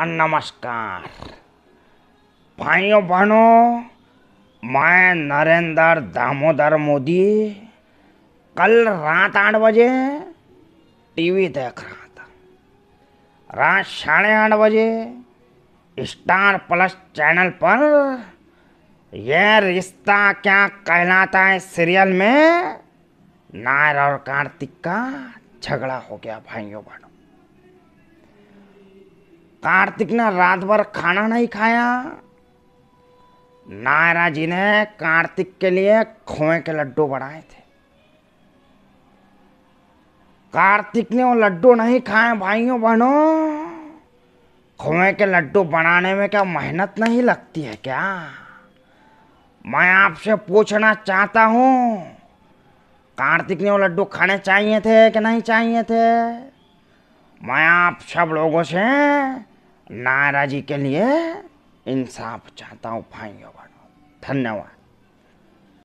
नमस्कार भाइयों बहनों मैं नरेंद्र दामोदर मोदी कल रात आठ बजे टीवी देख रहा था रात साढ़े आठ बजे स्टार प्लस चैनल पर यह रिश्ता क्या कहलाता है सीरियल में नायर और कार्तिक का झगड़ा हो गया भाइयों बहनों कार्तिक ने रात भर खाना नहीं खाया नायरा जी ने कार्तिक के लिए खोए के लड्डू बनाए थे कार्तिक ने वो लड्डू नहीं खाए भाइयों बहनों खोए के लड्डू बनाने में क्या मेहनत नहीं लगती है क्या मैं आपसे पूछना चाहता हूँ कार्तिक ने वो लड्डू खाने चाहिए थे कि नहीं चाहिए थे मैं आप सब लोगों से नाराजी के लिए इंसाफ चाहता हूँ भाइयों बहनों धन्यवाद